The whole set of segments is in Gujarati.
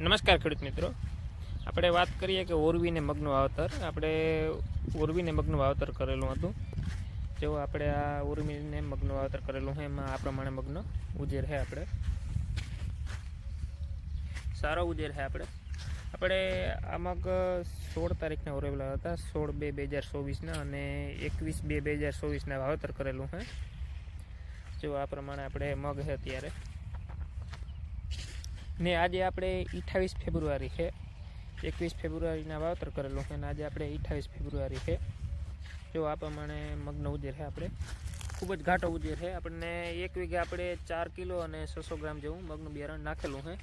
નમસ્કાર ખેડૂત મિત્રો આપણે વાત કરીએ કે ઓરવીને મગનું વાવતર આપણે ઓરવીને મગનું વાવતર કરેલું હતું જો આપણે આ ઓરવીને મગનું વાવતર કરેલું હોય એમાં આ પ્રમાણે મગનો ઉજેર છે આપણે સારો ઉજેર છે આપણે આપણે આ મગ સોળ તારીખના ઓરેવેલા હતા સોળ બે બે હજાર ચોવીસના અને એકવીસ બે બે હજાર ચોવીસના વાવતર કરેલું છે જો આ પ્રમાણે આપણે મગ છે અત્યારે ને આજે આપણે અઠ્ઠાવીસ ફેબ્રુઆરી છે એકવીસ ફેબ્રુઆરીના વાવતર કરેલું છે અને આજે આપણે અઠ્ઠાવીસ ફેબ્રુઆરી છે જો આ પ્રમાણે મગનો ઉજેર છે આપણે ખૂબ જ ઘાટો ઉજેર છે આપણને એક વીઘે આપણે ચાર કિલો અને છસો ગ્રામ જેવું મગનું બિયારણ નાખેલું છે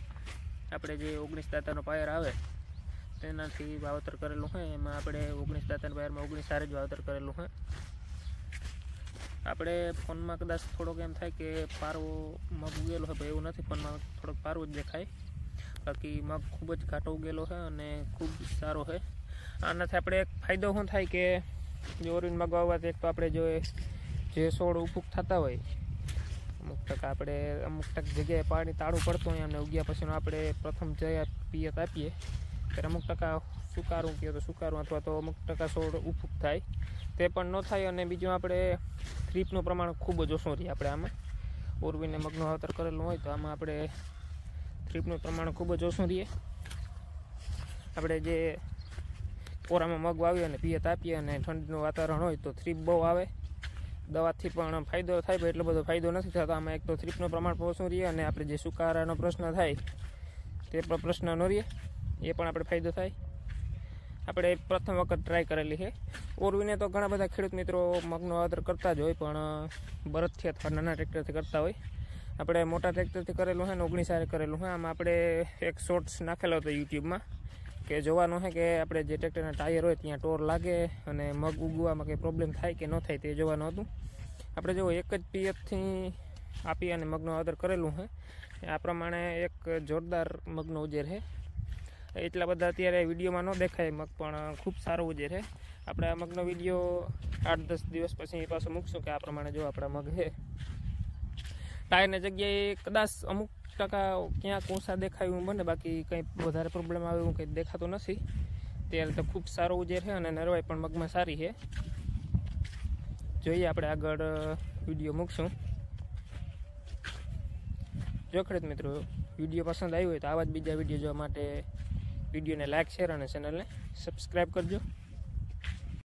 આપણે જે ઓગણીસ દાતાનો પાયર આવે તેનાથી વાવતર કરેલું છે એમાં આપણે ઓગણીસ દાતાના પાયરમાં ઓગણીસ સારે જ વાવતર કરેલું છે આપણે ફોનમાં કદાચ થોડોક એમ થાય કે પારો મગ ઉગેલો હોય એવું નથી ફોનમાં થોડોક પારો જ દેખાય બાકી મગ ખૂબ જ ઘાટો ઉગેલો છે અને ખૂબ સારો છે આનાથી આપણે એક ફાયદો શું થાય કે જે ઓરિન મગ વાવવાથી એક તો આપણે જો જે છોડ ઉપુક થતા હોય અમુક ટક આપણે અમુક ટક જગ્યાએ પાણી તાળું પડતું હોય અને ઉગ્યા પછીનો આપણે પ્રથમ જયા પિયત આપીએ ત્યારે અમુક ટકા સુકારું કહો તો સુકારું અથવા તો અમુક ટકા છોડ ઉફૂક થાય તે પણ ન થાય અને બીજું આપણે થ્રીપનું પ્રમાણ ખૂબ જ ઓછું રહીએ આપણે આમાં ઓરવીને મગનું વાવતર કરેલું હોય તો આમાં આપણે થ્રીપનું પ્રમાણ ખૂબ જ ઓછું રહીએ આપણે જે કોરામાં મગ વાવીએ અને પિયત આપીએ અને ઠંડીનું વાતાવરણ હોય તો થ્રીપ બહુ આવે દવાથી પણ ફાયદો થાય એટલો બધો ફાયદો નથી થતો આમાં એક તો થ્રીપનું પ્રમાણ ઓછું રહીએ અને આપણે જે સુકારાનો પ્રશ્ન થાય તે પણ પ્રશ્ન ન રહીએ એ પણ આપણે ફાયદો થાય આપણે પ્રથમ વખત ટ્રાય કરેલી છે ઓરવીને તો ઘણા બધા ખેડૂત મિત્રો મગનો આદર કરતા જ હોય પણ બરદથી અથવા નાના ટ્રેક્ટરથી કરતા હોય આપણે મોટા ટ્રેક્ટરથી કરેલું છે ને ઓગણીસ ઓગણીસારે કરેલું છે આમાં આપણે એક શોર્ટ્સ નાખેલો હતો યુટ્યુબમાં કે જોવાનું છે કે આપણે જે ટ્રેક્ટરના ટાયર હોય ત્યાં ટોર લાગે અને મગ ઉગવામાં કંઈ પ્રોબ્લેમ થાય કે ન થાય તે જોવાનું હતું આપણે જો એક જ પીએફથી આપી અને મગનો આદર કરેલું છે આ પ્રમાણે એક જોરદાર મગનો ઉજેર છે એટલા બધા અત્યારે વિડીયોમાં ન દેખાય મગ પણ ખૂબ સારો ઉજે છે આપણે આ મગનો વિડીયો આઠ દસ દિવસ પછી પાછો મૂકશું કે આ પ્રમાણે જો આપણા મગ છે ટાયરની જગ્યાએ કદાચ અમુક ટકા ક્યાં કોસા દેખાય એવું બને બાકી કંઈ વધારે પ્રોબ્લેમ આવે એવું કંઈ દેખાતું નથી ત્યારે તો ખૂબ સારો ઉજેર છે અને નરવાઈ પણ મગમાં સારી છે જોઈએ આપણે આગળ વિડીયો મૂકશું જો ખરેત મિત્રો વિડીયો પસંદ આવ્યો હોય તો આવા જ બીજા વિડીયો જોવા માટે વિડીયોને લાઇક શેર અને ચેનલને સબસ્ક્રાઈબ કરજો